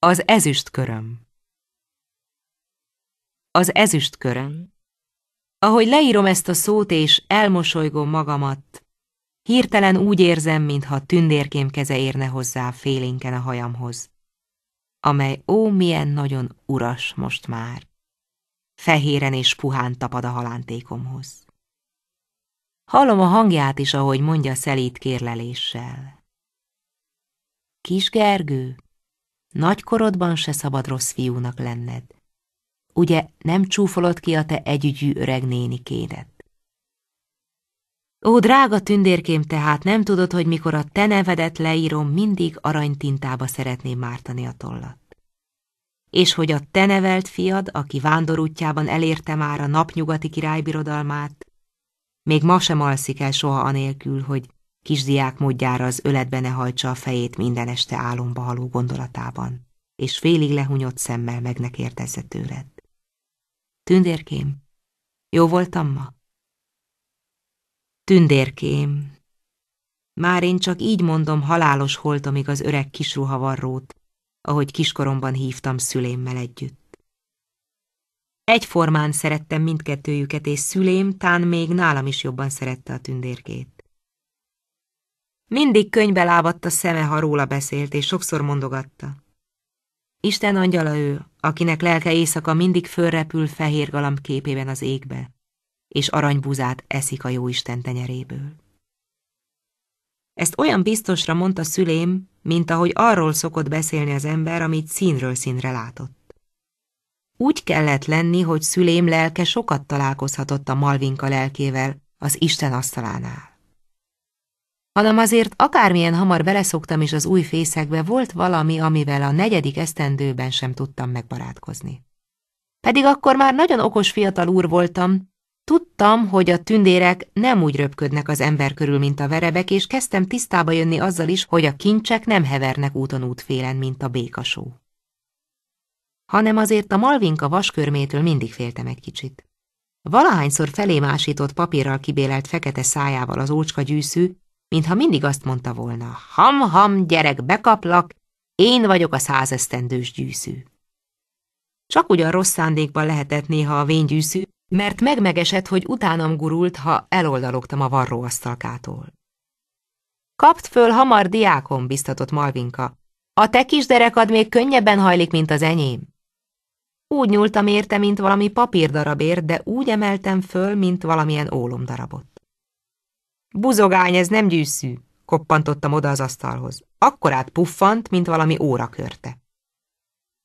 Az ezüstköröm Az ezüstköröm Ahogy leírom ezt a szót és elmosolygom magamat, hirtelen úgy érzem, mintha tündérkém keze érne hozzá félénken a hajamhoz, amely ó, milyen nagyon uras most már. Fehéren és puhán tapad a halántékomhoz. Hallom a hangját is, ahogy mondja szelít kérleléssel. Kis Gergő, Nagykorodban se szabad rossz fiúnak lenned. Ugye nem csúfolod ki a te együgyű öreg kédet? Ó, drága tündérkém, tehát nem tudod, hogy mikor a te nevedet leírom, mindig aranytintába szeretném mártani a tollat és hogy a te nevelt fiad, aki vándorútjában elérte már a napnyugati királybirodalmát, még ma sem alszik el soha anélkül, hogy Kisdiák módjára az öletbe ne hajtsa a fejét minden este álomba haló gondolatában, és félig lehunyott szemmel meg ne kérdezze tőled. Tündérkém, jó voltam ma? Tündérkém, már én csak így mondom halálos holtomig az öreg kisruhavarrót, ahogy kiskoromban hívtam szülémmel együtt. Egyformán szerettem mindkettőjüket, és szülém tán még nálam is jobban szerette a tündérkét. Mindig könybe lávadt a szeme, ha róla beszélt, és sokszor mondogatta. Isten angyala ő, akinek lelke éjszaka mindig fölrepül fehér galamb képében az égbe, és aranybuzát eszik a jóisten tenyeréből. Ezt olyan biztosra mondta szülém, mint ahogy arról szokott beszélni az ember, amit színről színre látott. Úgy kellett lenni, hogy szülém lelke sokat találkozhatott a Malvinka lelkével az Isten asztalánál hanem azért akármilyen hamar beleszoktam is az új fészekbe, volt valami, amivel a negyedik esztendőben sem tudtam megbarátkozni. Pedig akkor már nagyon okos fiatal úr voltam, Tudtam, hogy a tündérek nem úgy röpködnek az ember körül, mint a verebek, és kezdtem tisztába jönni azzal is, hogy a kincsek nem hevernek úton útfélen, mint a békasó. Hanem azért a malvinka vaskörmétől mindig féltem egy kicsit. Valahányszor felémásított papírral kibélelt fekete szájával az ócska gyűszű, mintha mindig azt mondta volna, ham-ham, gyerek, bekaplak, én vagyok a százesztendős gyűszű. Csak ugyan rossz szándékban lehetett néha a véngyűszű, mert megmegesett, hogy utánam gurult, ha eloldalogtam a varróasztalkától. Kapt föl hamar diákom, biztatott Malvinka. A te kis derekad még könnyebben hajlik, mint az enyém. Úgy nyúltam érte, mint valami papírdarabért, de úgy emeltem föl, mint valamilyen ólomdarabot. Buzogány, ez nem gyűszű, koppantottam oda az asztalhoz. Akkorát puffant, mint valami órakörte.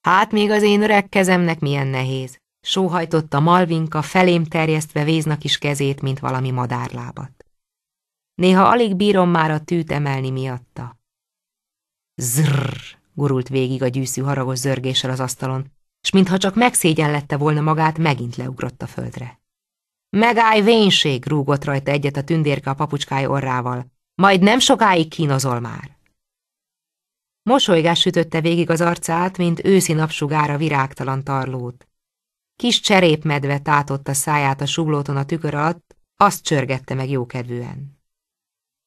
Hát még az én öreg kezemnek milyen nehéz, sóhajtotta Malvinka, felém terjesztve véznak is kezét, mint valami madárlábat. Néha alig bírom már a tűt emelni miatta. Zrrr, gurult végig a gyűszű haragos zörgéssel az asztalon, s mintha csak megszégyenlette volna magát, megint leugrott a földre. Megállj, vénység! rúgott rajta egyet a tündérke a papucskáj orrával. Majd nem sokáig kínozol már. Mosolygás sütötte végig az arcát, mint őszi napsugára virágtalan tarlót. Kis cserépmedve tátotta száját a suglóton a tükör alatt, azt csörgette meg jókedvűen.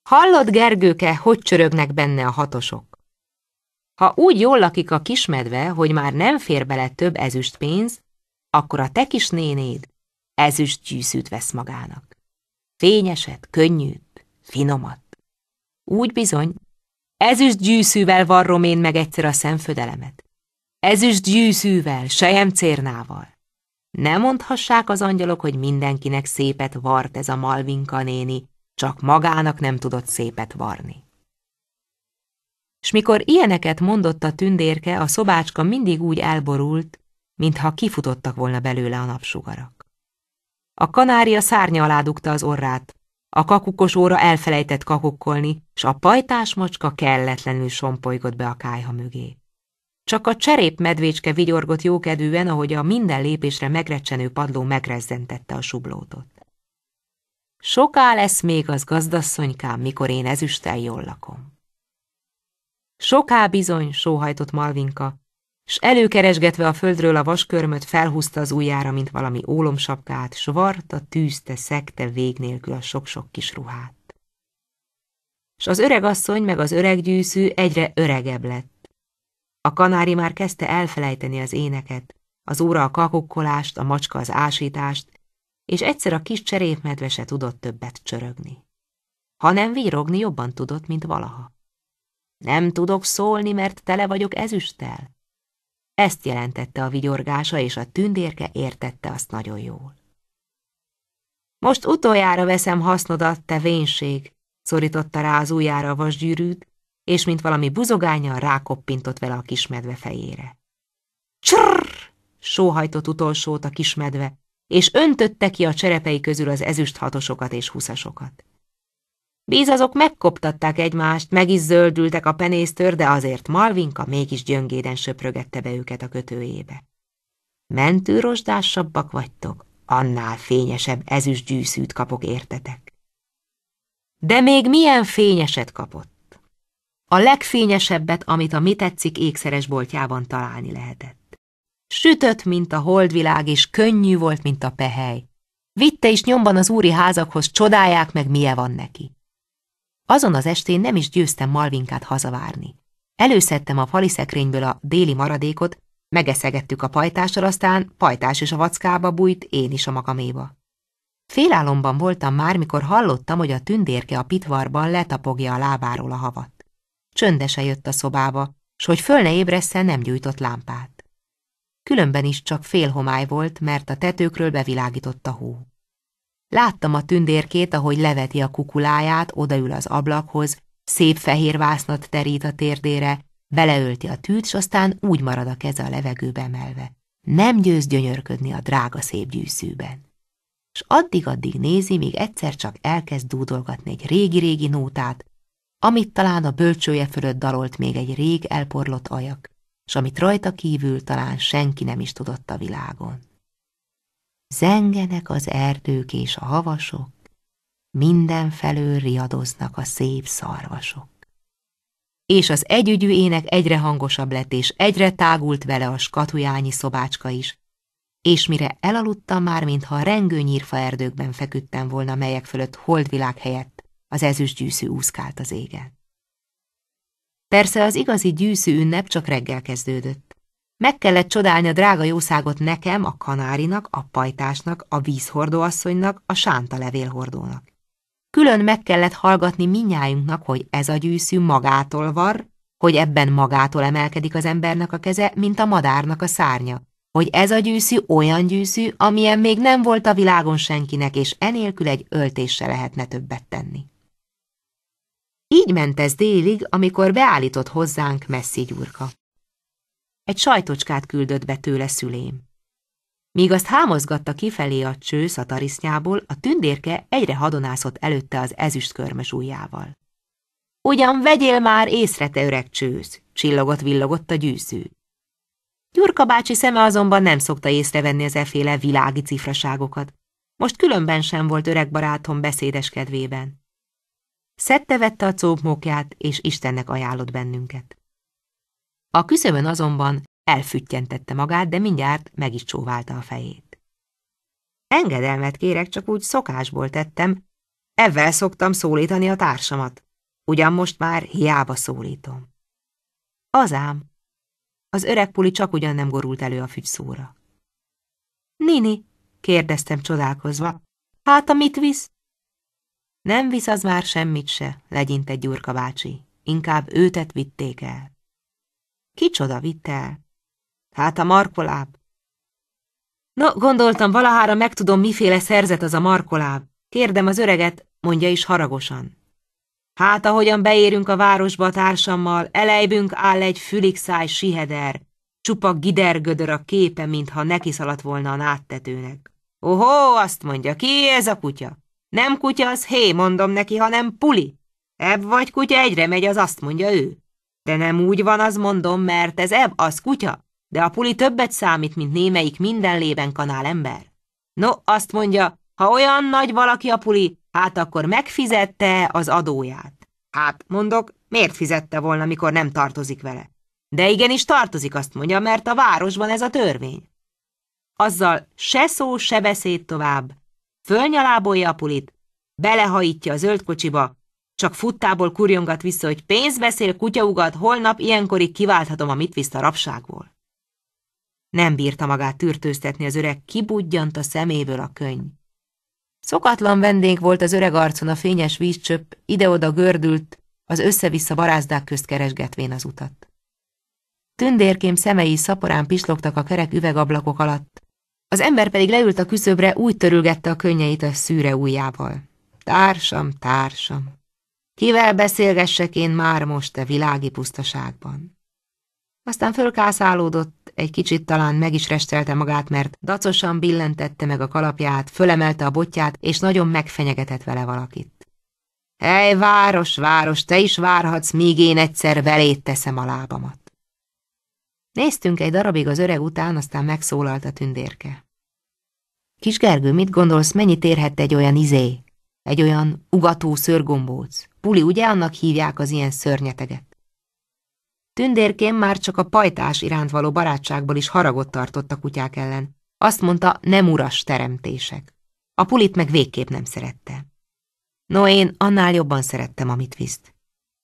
Hallod, Gergőke, hogy csörögnek benne a hatosok? Ha úgy jól lakik a kismedve, hogy már nem fér bele több ezüstpénz, akkor a te kis nénéd ezüst gyűszűt vesz magának. Fényeset, könnyűt, finomat. Úgy bizony, ezüst gyűszűvel varrom én meg egyszer a szemfödelemet. Ezüst gyűszűvel, sejemcérnával. Nem mondhassák az angyalok, hogy mindenkinek szépet vart ez a Malvinka néni, csak magának nem tudott szépet varni. S mikor ilyeneket mondott a tündérke, a szobácska mindig úgy elborult, mintha kifutottak volna belőle a napsugarak. A kanária szárnya alá dugta az orrát. A kakukos óra elfelejtett kakukkolni, s a pajtás macska kelletlenül sompolygott be a kájha mögé. Csak a cserép medvécske vigyorgott jókedvűen, ahogy a minden lépésre megrecsenő padló megrezzentette a sublótot. Soká lesz még az gazdasszonykám, mikor én ezüsttel jól lakom. Soká bizony, sóhajtott Malvinka, s előkeresgetve a földről a vaskörmöt felhúzta az ujjára, mint valami ólomsapkát, s varta, tűzte, szekte vég nélkül a sok-sok kis ruhát. S az öreg asszony meg az öreg gyűszű egyre öregebb lett. A kanári már kezdte elfelejteni az éneket, az óra a kakukkolást, a macska az ásítást, és egyszer a kis cserépmedve se tudott többet csörögni. Ha nem vírogni jobban tudott, mint valaha. Nem tudok szólni, mert tele vagyok ezüsttel, ezt jelentette a vigyorgása, és a tündérke értette azt nagyon jól. Most utoljára veszem hasznodat, te vénség, szorította rá az ujjára a vasgyűrűt, és mint valami buzogánya rákoppintott vele a kismedve fejére. Csrrr! sóhajtott utolsót a kismedve, és öntötte ki a cserepei közül az ezüst hatosokat és huszasokat. Bízazok megkoptatták egymást, meg is zöldültek a penésztől, de azért Malvinka mégis gyöngéden söprögette be őket a kötőjébe. Mentőrosdásabbak vagytok, annál fényesebb ezüst gyűszűt kapok értetek. De még milyen fényeset kapott? A legfényesebbet, amit a mi tetszik ékszeres boltjában találni lehetett. Sütött, mint a holdvilág, és könnyű volt, mint a pehely. Vitte is nyomban az úri házakhoz, csodálják meg, milyen van neki. Azon az estén nem is győztem Malvinkát hazavárni. Előszedtem a szekrényből a déli maradékot, megeszegettük a pajtással, aztán pajtás is a vackába bújt, én is a magaméba. Félálomban voltam már, mikor hallottam, hogy a tündérke a pitvarban letapogja a lábáról a havat. Csöndese jött a szobába, s hogy föl ne ébresszen, nem gyújtott lámpát. Különben is csak fél homály volt, mert a tetőkről bevilágított a hó. Láttam a tündérkét, ahogy leveti a kukuláját, odaül az ablakhoz, szép fehér vásznat terít a térdére, beleölti a tűt, s aztán úgy marad a keze a levegőbe emelve. Nem győz gyönyörködni a drága szép gyűszűben. S addig-addig nézi, míg egyszer csak elkezd dúdolgatni egy régi-régi nótát, amit talán a bölcsője fölött dalolt még egy rég elporlott ajak, s amit rajta kívül talán senki nem is tudott a világon. Zengenek az erdők és a havasok, mindenfelől riadoznak a szép szarvasok. És az együgyű ének egyre hangosabb lett, és egyre tágult vele a skatujányi szobácska is, és mire elaludtam már, mintha rengő nyírfa erdőkben feküdtem volna, melyek fölött holdvilág helyett az ezüst gyűszű úszkált az égen. Persze az igazi gyűszű ünnep csak reggel kezdődött. Meg kellett csodálni a drága jószágot nekem, a kanárinak, a pajtásnak, a vízhordóasszonynak, a sánta levélhordónak. Külön meg kellett hallgatni minnyájunknak, hogy ez a gyűszű magától var, hogy ebben magától emelkedik az embernek a keze, mint a madárnak a szárnya, hogy ez a gyűszű olyan gyűszű, amilyen még nem volt a világon senkinek, és enélkül egy öltésse lehetne többet tenni. Így ment ez délig, amikor beállított hozzánk messzi gyurka. Egy sajtocskát küldött be tőle szülém. Míg azt hámozgatta kifelé a cső szatarisznyából, a tündérke egyre hadonászott előtte az ezüst körmes ujjával. Ugyan vegyél már észre, te öreg csősz, csillogott-villogott a gyűszű. Gyurka bácsi szeme azonban nem szokta észrevenni az eféle világi cifraságokat. Most különben sem volt öreg barátom beszédes kedvében. Szedte vette a cópmókját, és Istennek ajánlott bennünket. A küszöbön azonban elfüttyentette magát, de mindjárt meg is csóválta a fejét. Engedelmet kérek, csak úgy szokásból tettem, ezzel szoktam szólítani a társamat, ugyan most már hiába szólítom. Azám, az öreg puli csak ugyan nem gorult elő a fügyszóra. Nini, kérdeztem csodálkozva, hát a mit visz? Nem visz az már semmit se, legyint egy Gyurka bácsi, inkább őtet vitték el. Kicsoda el? Hát a markoláb. Na, gondoltam, valahára megtudom, miféle szerzet az a markoláb. Kérdem az öreget, mondja is haragosan. Hát, ahogyan beérünk a városba a társammal, elejbünk áll egy füligszáj siheder, csupa gidergödör a képe, mintha neki szaladt volna a náttetőnek. Ohó, azt mondja, ki ez a kutya? Nem kutya az hé, mondom neki, hanem puli. Ebb vagy kutya, egyre megy, az azt mondja ő. De nem úgy van, az mondom, mert ez ebb, az kutya, de a puli többet számít, mint némelyik minden lében kanál ember. No, azt mondja, ha olyan nagy valaki a puli, hát akkor megfizette az adóját. Hát, mondok, miért fizette volna, mikor nem tartozik vele? De igenis tartozik, azt mondja, mert a városban ez a törvény. Azzal se szó, se beszéd tovább. Fölnyalábolja a pulit, belehajítja a zöld kocsiba, csak futtából kurjongat vissza, hogy pénz beszél kutyaugat, holnap ilyenkorig kiválthatom, amit visz a rabságból. Nem bírta magát tűrtőztetni az öreg, kibudjant a szeméből a könyv. Szokatlan vendég volt az öreg arcon a fényes vízcsöpp, ide-oda gördült, az össze-vissza barázdák közt keresgetvén az utat. Tündérkém szemei szaporán pislogtak a kerek üvegablakok alatt, az ember pedig leült a küszöbre, úgy törülgette a könnyeit a szűre ujjával. Társam, társam! Kivel beszélgessek én már most a világi pusztaságban? Aztán fölkászálódott, egy kicsit talán meg is restelte magát, mert dacosan billentette meg a kalapját, fölemelte a botját, és nagyon megfenyegetett vele valakit. Hely, város, város, te is várhatsz, míg én egyszer veléd teszem a lábamat. Néztünk egy darabig az öreg után, aztán megszólalt a tündérke. Kis Gergő, mit gondolsz, mennyit érhet egy olyan izé, egy olyan ugató szörgombóc? Puli ugye annak hívják az ilyen szörnyeteget? Tündérkén már csak a pajtás iránt való barátságból is haragot tartott a kutyák ellen. Azt mondta, nem uras teremtések. A pulit meg végképp nem szerette. No, én annál jobban szerettem, amit viszt.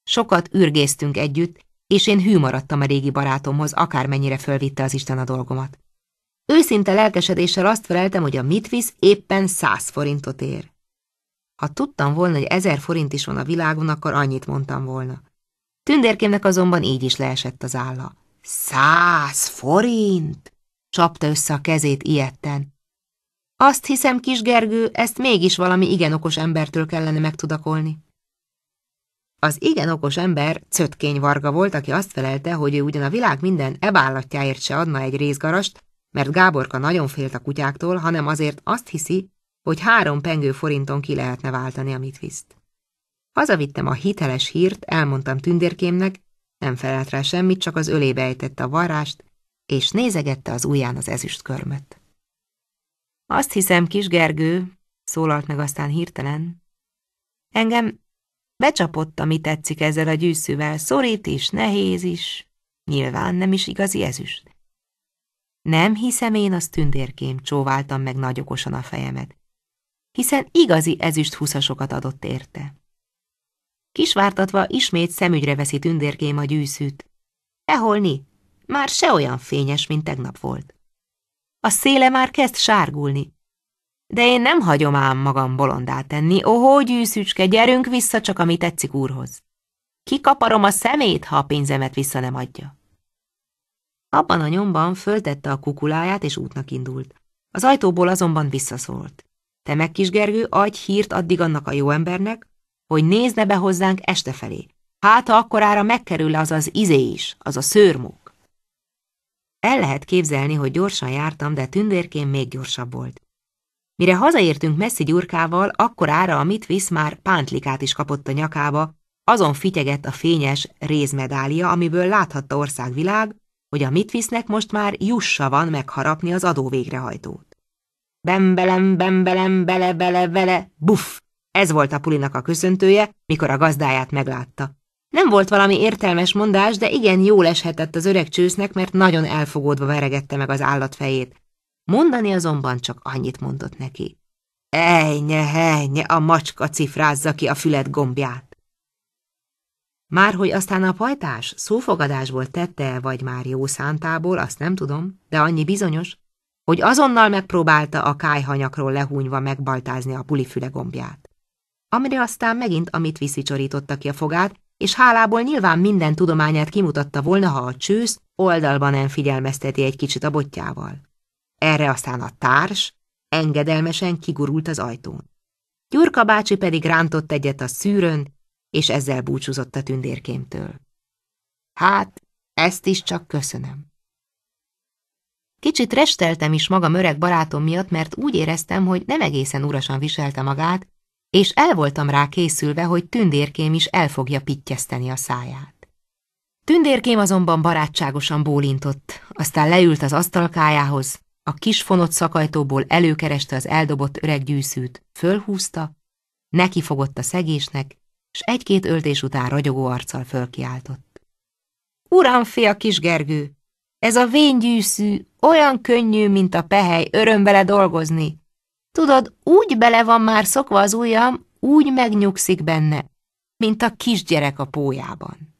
Sokat ürgéztünk együtt, és én hű maradtam a régi barátomhoz, akármennyire fölvitte az Isten a dolgomat. Őszinte lelkesedéssel azt feleltem, hogy a mitvisz éppen száz forintot ér. Ha tudtam volna, hogy ezer forint is van a világon, akkor annyit mondtam volna. Tündérkémnek azonban így is leesett az álla. Száz forint! csapta össze a kezét ilyetten. Azt hiszem, kis Gergő, ezt mégis valami igen okos embertől kellene megtudakolni. Az igen okos ember Cötkény Varga volt, aki azt felelte, hogy ő ugyan a világ minden ebállatjáért se adna egy részgarast, mert Gáborka nagyon félt a kutyáktól, hanem azért azt hiszi, hogy három pengő forinton ki lehetne váltani, amit viszt. Hazavittem a hiteles hírt, elmondtam tündérkémnek, nem felelt rá semmit, csak az ölébe ejtette a varrást, és nézegette az ujján az ezüst körmöt. Azt hiszem, kis Gergő, szólalt meg aztán hirtelen. Engem becsapott, ami tetszik ezzel a gyűszűvel, szorít is, nehéz is, nyilván nem is igazi ezüst. Nem hiszem én, azt tündérkém, csóváltam meg nagyokosan a fejemet hiszen igazi ezüst húszasokat adott érte. Kisvártatva ismét szemügyre veszi tündérkém a gyűszűt. Eholni, már se olyan fényes, mint tegnap volt. A széle már kezd sárgulni, de én nem hagyom ám magam bolondá tenni. Ohó, gyűszücske, gyerünk vissza csak, ami tetszik úrhoz. Kikaparom a szemét, ha a pénzemet vissza nem adja. Abban a nyomban föltette a kukuláját, és útnak indult. Az ajtóból azonban visszaszólt. Te meg, kis Gergő, adj hírt addig annak a jó embernek, hogy nézne be hozzánk este felé. Hát, ha akkorára megkerül az az izé is, az a szőrmúk. El lehet képzelni, hogy gyorsan jártam, de tündérkém még gyorsabb volt. Mire hazaértünk messzi gyurkával, akkorára a mit visz már pántlikát is kapott a nyakába, azon fityegett a fényes rézmedália, amiből láthatta országvilág, hogy a mit visznek most már jussa van megharapni az adó végrehajtót. Bembelem, bembelem, bele, bele, bele, buff! Ez volt a pulinak a köszöntője, mikor a gazdáját meglátta. Nem volt valami értelmes mondás, de igen jól eshetett az öreg csősznek, mert nagyon elfogódva veregette meg az állat fejét. Mondani azonban csak annyit mondott neki. Ejnye, ejnye, a macska cifrázza ki a fület gombját. Márhogy aztán a pajtás szófogadásból tette, vagy már jó szántából, azt nem tudom, de annyi bizonyos, hogy azonnal megpróbálta a kájhanyakról lehúnyva megbaltázni a pulifüle gombját. Amire aztán megint amit viszicsorította ki a fogát, és hálából nyilván minden tudományát kimutatta volna, ha a csősz oldalban nem figyelmezteti egy kicsit a botjával. Erre aztán a társ engedelmesen kigurult az ajtón. Gyurka bácsi pedig rántott egyet a szűrön, és ezzel búcsúzott a tündérkémtől. Hát, ezt is csak köszönöm. Kicsit resteltem is magam öreg barátom miatt, mert úgy éreztem, hogy nem egészen urasan viselte magát, és el voltam rá készülve, hogy tündérkém is el fogja pittyeszteni a száját. Tündérkém azonban barátságosan bólintott, aztán leült az asztalkájához, a kis fonott szakajtóból előkereste az eldobott öreg gyűszűt, fölhúzta, nekifogott a szegésnek, s egy-két öltés után ragyogó arccal fölkiáltott. Uram, fia, kis Gergő, ez a véngyűszű olyan könnyű, mint a pehely, öröm vele dolgozni. Tudod, úgy bele van már szokva az ujjam, úgy megnyugszik benne, mint a kisgyerek a pójában.